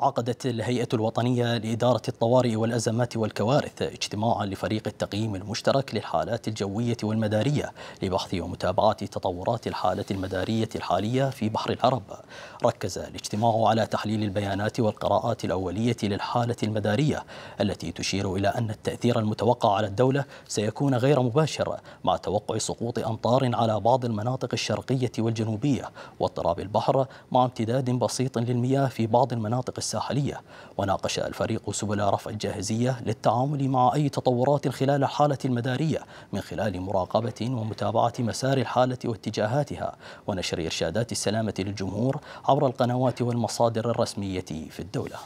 عقدت الهيئة الوطنية لإدارة الطوارئ والأزمات والكوارث اجتماعا لفريق التقييم المشترك للحالات الجوية والمدارية لبحث ومتابعة تطورات الحالة المدارية الحالية في بحر العرب ركز الاجتماع على تحليل البيانات والقراءات الأولية للحالة المدارية التي تشير إلى أن التأثير المتوقع على الدولة سيكون غير مباشر مع توقع سقوط أمطار على بعض المناطق الشرقية والجنوبية واضطراب البحر مع امتداد بسيط للمياه في بعض المناطق الساحلية وناقش الفريق سبل رفع الجاهزية للتعامل مع أي تطورات خلال الحالة المدارية من خلال مراقبة ومتابعة مسار الحالة واتجاهاتها ونشر إرشادات السلامة للجمهور عبر القنوات والمصادر الرسمية في الدولة